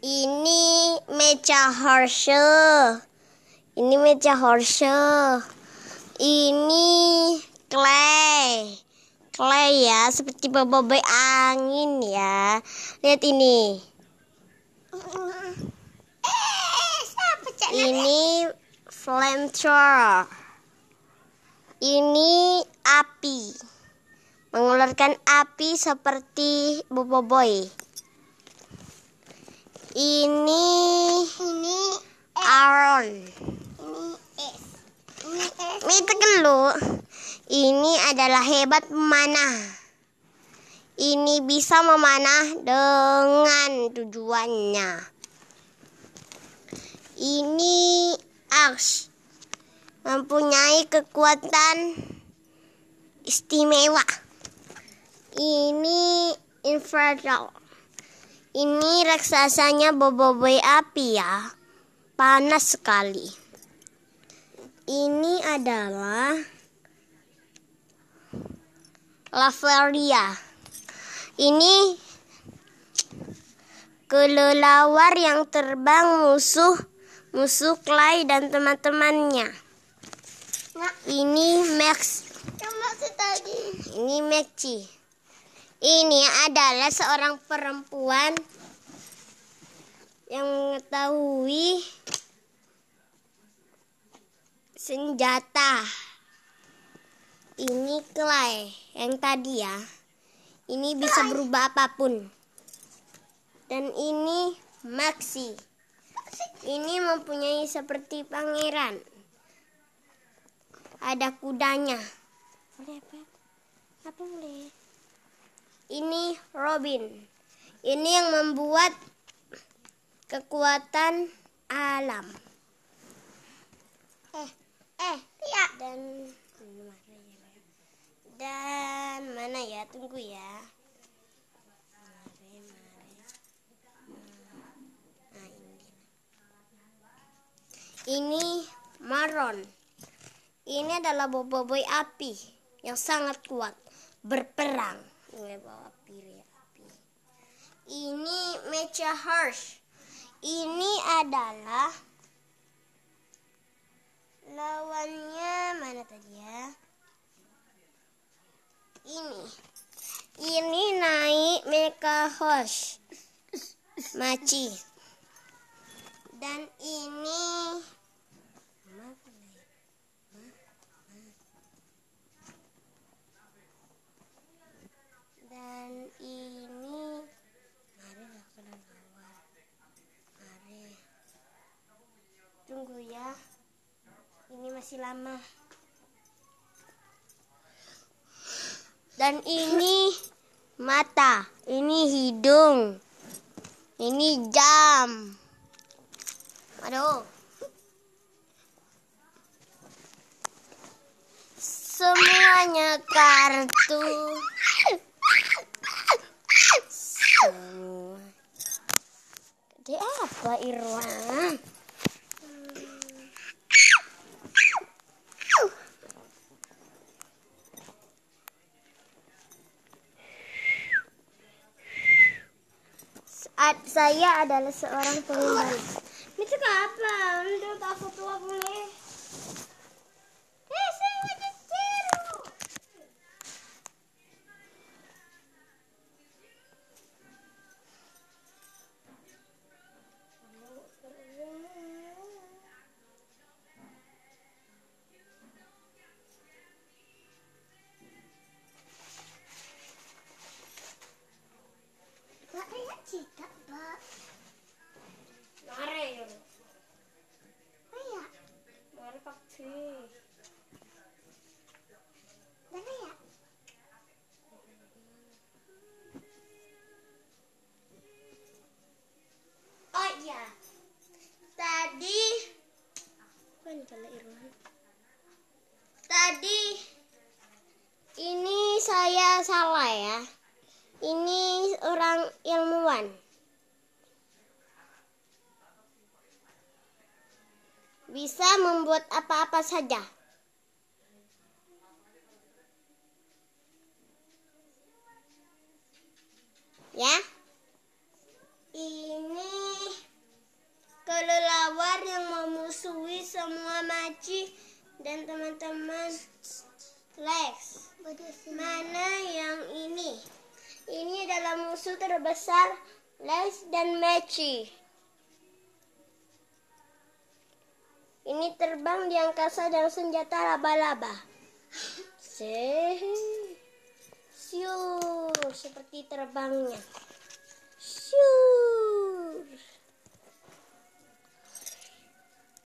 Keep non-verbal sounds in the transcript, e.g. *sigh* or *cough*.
Ini meja horse, Ini meja horse, Ini clay. Clay ya, seperti boboiboy angin ya. Lihat ini. Eh, ini flamethrower. Ini api. Mengeluarkan api seperti boboiboy. Ini ini Aaron. Ini S Ini S Ini adalah hebat memanah. Ini bisa memanah dengan tujuannya. Ini Ars. mempunyai kekuatan istimewa. Ini Infrared ini raksasanya boboiboy api ya. Panas sekali. Ini adalah Laveria. Ini kelelawar yang terbang musuh musuh Clay dan teman-temannya. Ini Max. Ini Maxi. Ini adalah seorang perempuan yang mengetahui senjata. Ini kelai yang tadi ya. Ini bisa berubah apapun. Dan ini Maxi. Ini mempunyai seperti pangeran. Ada kudanya. Boleh apa? Apa boleh? ini Robin. Ini yang membuat kekuatan alam. Eh, eh, ya. Dan dan mana ya? Tunggu ya. Ini Maron. Ini adalah boboiboy api yang sangat kuat berperang mulai bawa pire api ya, ini meja harsh ini adalah lawannya mana tadi ya ini ini naik mecha harsh maci dan ini dan ini mata ini hidung ini jam aduh semuanya kartu semua dia apa Irwan saya adalah seorang ini Itu apa? untuk aku tuh salah ya ini orang ilmuwan bisa membuat apa-apa saja ya ini kelelawar yang memusuhi semua maci dan teman-teman Lex, mana yang ini? Ini adalah musuh terbesar Lex dan Mechi. Ini terbang di angkasa dan senjata laba-laba. *laughs* siu, seperti terbangnya.